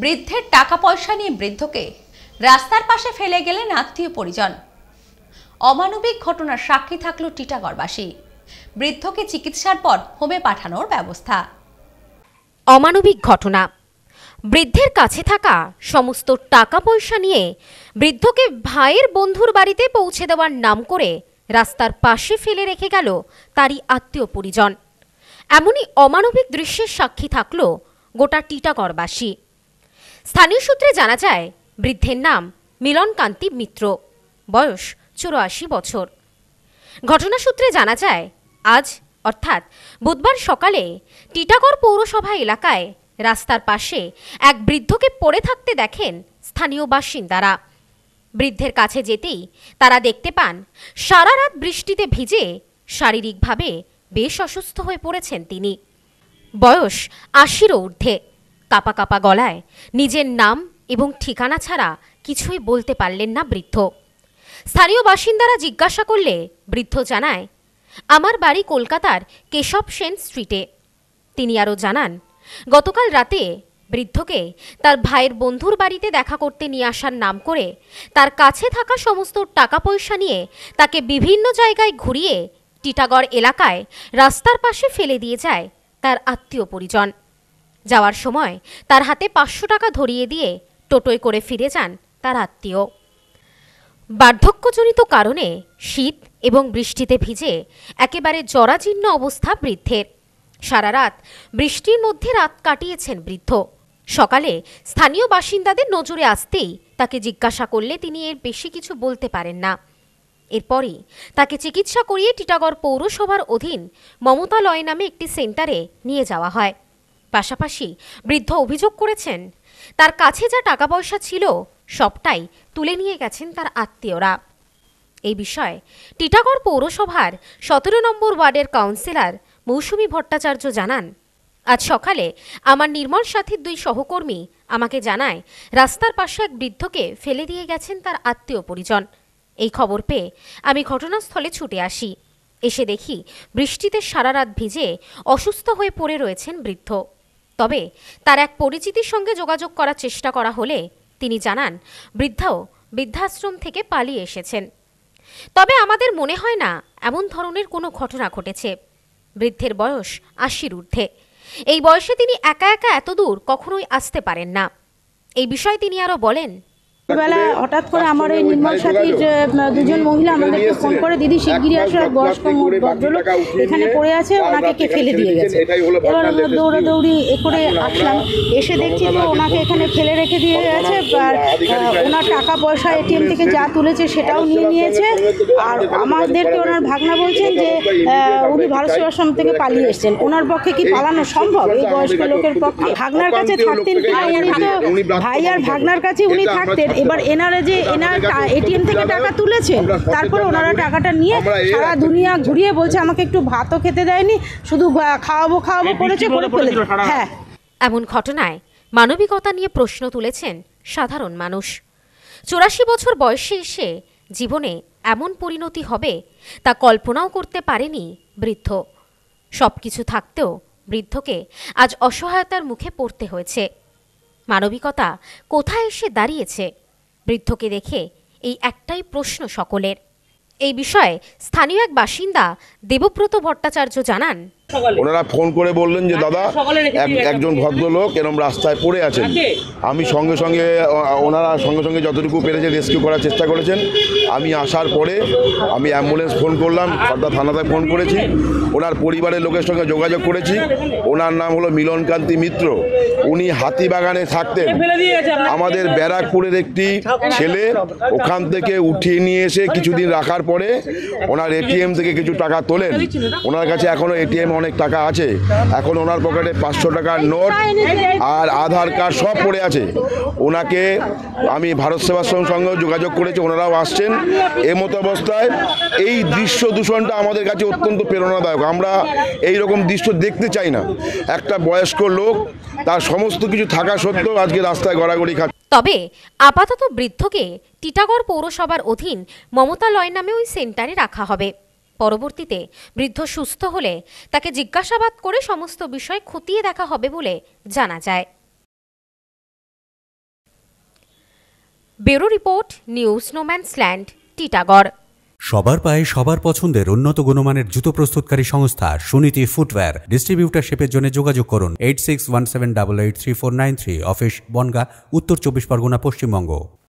বৃদ্ধের টাকা পয়সা নিয়ে বৃদ্ধকে রাস্তার পাশে ফেলে গেলেন আত্মীয় পরিজন অমানবিক ঘটনার সাক্ষী থাকল টিটাগড়বাসী বৃদ্ধকে চিকিৎসার পর হোমে পাঠানোর ব্যবস্থা অমানবিক ঘটনা বৃদ্ধের কাছে থাকা সমস্ত টাকা পয়সা নিয়ে বৃদ্ধকে ভাইয়ের বন্ধুর বাড়িতে পৌঁছে দেওয়ার নাম করে রাস্তার পাশে ফেলে রেখে গেল তারই আত্মীয় পরিজন এমনই অমানবিক দৃশ্যের সাক্ষী থাকল গোটা টিটাগড়বাসী স্থানীয় সূত্রে জানা যায় বৃদ্ধের নাম মিলনকান্তি মিত্র বয়স চুরাশি বছর ঘটনা সূত্রে জানা যায় আজ অর্থাৎ বুধবার সকালে টিটাগড় পৌরসভা এলাকায় রাস্তার পাশে এক বৃদ্ধকে পড়ে থাকতে দেখেন স্থানীয় বাসিন্দারা বৃদ্ধের কাছে যেতেই তারা দেখতে পান সারা রাত বৃষ্টিতে ভিজে শারীরিকভাবে বেশ অসুস্থ হয়ে পড়েছেন তিনি বয়স আশিরও ঊর্ধ্বে কাপা কাপা গলায় নিজের নাম এবং ঠিকানা ছাড়া কিছুই বলতে পারলেন না বৃদ্ধ স্থানীয় বাসিন্দারা জিজ্ঞাসা করলে বৃদ্ধ জানায় আমার বাড়ি কলকাতার কেশব সেন স্ট্রিটে তিনি আরও জানান গতকাল রাতে বৃদ্ধকে তার ভাইয়ের বন্ধুর বাড়িতে দেখা করতে নিয়ে আসার নাম করে তার কাছে থাকা সমস্ত টাকা পয়সা নিয়ে তাকে বিভিন্ন জায়গায় ঘুরিয়ে টিটাগড় এলাকায় রাস্তার পাশে ফেলে দিয়ে যায় তার আত্মীয় পরিজন যাওয়ার সময় তার হাতে পাঁচশো টাকা ধরিয়ে দিয়ে টোটোয় করে ফিরে যান তার আত্মীয় বার্ধক্যজনিত কারণে শীত এবং বৃষ্টিতে ভিজে একেবারে জরাজীর্ণ অবস্থা বৃদ্ধের সারা রাত বৃষ্টির মধ্যে রাত কাটিয়েছেন বৃদ্ধ সকালে স্থানীয় বাসিন্দাদের নজরে আসতেই তাকে জিজ্ঞাসা করলে তিনি এর বেশি কিছু বলতে পারেন না এরপরই তাকে চিকিৎসা করিয়ে টিটাগড় পৌরসভার অধীন মমতালয় নামে একটি সেন্টারে নিয়ে যাওয়া হয় পাশাপাশি বৃদ্ধ অভিযোগ করেছেন তার কাছে যা টাকা পয়সা ছিল সবটাই তুলে নিয়ে গেছেন তার আত্মীয়রা এই বিষয়ে টিটাগড় পৌরসভার সতেরো নম্বর ওয়ার্ডের কাউন্সিলর মৌসুমী ভট্টাচার্য জানান আজ সকালে আমার নির্মল সাথীর দুই সহকর্মী আমাকে জানায় রাস্তার পাশে এক বৃদ্ধকে ফেলে দিয়ে গেছেন তার আত্মীয় পরিজন এই খবর পেয়ে আমি ঘটনাস্থলে ছুটে আসি এসে দেখি বৃষ্টিতে সারা রাত ভিজে অসুস্থ হয়ে পড়ে রয়েছেন বৃদ্ধ তবে তার এক পরিচিতির সঙ্গে যোগাযোগ করার চেষ্টা করা হলে তিনি জানান বৃদ্ধাও বৃদ্ধাশ্রম থেকে পালিয়ে এসেছেন তবে আমাদের মনে হয় না এমন ধরনের কোনো ঘটনা ঘটেছে বৃদ্ধের বয়স আশির ঊর্ধ্বে এই বয়সে তিনি একা একা এত দূর কখনোই আসতে পারেন না এই বিষয়ে তিনি আরও বলেন রাত্রিবেলা হঠাৎ করে আমার এই নির্মল সাথীর দুজন মহিলা আমাদেরকে ফোন করে দিদি শিগগিরি আসো আর বয়স্ক ভদ্রলোক এখানে পড়ে আছে ওনাকে কে ফেলে দিয়ে গেছে এবার আমরা দৌড়াদৌড়ি এ করে আসলাম এসে দেখছি যে ওনাকে এখানে ফেলে রেখে দিয়ে গেছে আর ওনার টাকা পয়সা এটিএম থেকে যা তুলেছে সেটাও নিয়ে নিয়েছে আর আমাদেরকে ওনার ভাগনা বলছেন যে উনি ভারত সেবাশ্রম থেকে পালিয়ে এসছেন ওনার পক্ষে কি পালানো সম্ভব এই বয়স্ক লোকের পক্ষে ভাগনার কাছে থাকতেন কিনা ভাই আর ভাগনার কাছে উনি থাকতেন এবার এনারা যে এনার এটিএম থেকে টাকা তুলেছে তারপর ওনারা টাকাটা নিয়ে সারা দুনিয়া ঘুরিয়ে বলছে আমাকে একটু ভাতও খেতে দেয়নি শুধু খাওয়াবো খাওয়াবো করেছে হ্যাঁ এমন ঘটনায় মানবিকতা নিয়ে প্রশ্ন তুলেছেন সাধারণ মানুষ চুরাশি বছর বয়সে এসে জীবনে এমন পরিণতি হবে তা কল্পনাও করতে পারেনি বৃদ্ধ সব কিছু থাকতেও বৃদ্ধকে আজ অসহায়তার মুখে পড়তে হয়েছে মানবিকতা কোথায় এসে দাঁড়িয়েছে বৃদ্ধকে দেখে এই একটাই প্রশ্ন সকলের এই বিষয়ে স্থানীয় এক বাসিন্দা দেবব্রত ভট্টাচার্য জানান ওনারা ফোন করে বললেন যে দাদা একজন ভদ্রলোক এরম রাস্তায় পড়ে আছেন আমি সঙ্গে সঙ্গে ওনারা সঙ্গে সঙ্গে যতটুকু পেরেছে রেস্কিউ করার চেষ্টা করেছেন আমি আসার পরে আমি অ্যাম্বুলেন্স ফোন করলাম সর্দা থানাতে ফোন করেছি ওনার পরিবারের লোকের সঙ্গে যোগাযোগ করেছি ওনার নাম হলো মিলনকান্তি মিত্র উনি হাতিবাগানে থাকতেন আমাদের ব্যারাকপুরের একটি ছেলে ওখান থেকে উঠিয়ে নিয়ে এসে কিছুদিন রাখার পরে ওনার এটিএম থেকে কিছু টাকা তোলেন ওনার কাছে এখনও এটিএম অনেক টাকা আছে এখন ওনার পকেটে পাঁচশো টাকার নোট আর আধার কার্ড সব পড়ে আছে ওনাকে আমি ভারত সেবাশ্রম সঙ্গে যোগাযোগ করেছি ওনারাও আসছেন এ মতো অবস্থায় এই দৃশ্য দূষণটা আমাদের কাছে অত্যন্ত প্রেরণাদায়ক আমরা এই রকম দৃশ্য দেখতে চাই না একটা বয়স্ক লোক তার সমস্ত কিছু থাকা সত্ত্বেও আজকে রাস্তায় গড়াগড়ি খাচ্ছে তবে আপাতত বৃদ্ধকে টিটাগড় পৌরসভার অধীন মমতা লয় নামে ওই সেন্টারে রাখা হবে পরবর্তীতে বৃদ্ধ সুস্থ হলে তাকে জিজ্ঞাসাবাদ করে সমস্ত বিষয় খতিয়ে দেখা হবে বলে জানা যায় bureau report news no man's land Titagarh সবার পায়ে সবার পছন্দের উন্নত গুণমানের জুতো প্রস্তুতকারী সংস্থা সুনীতি ফুটওয়্যার ডিস্ট্রিবিউটারশিপের জন্য যোগাযোগ করুন eight six one seven double eight three four nine three office Bangaon উত্তর চব্বিশ পরগনা পশ্চিমবঙ্গ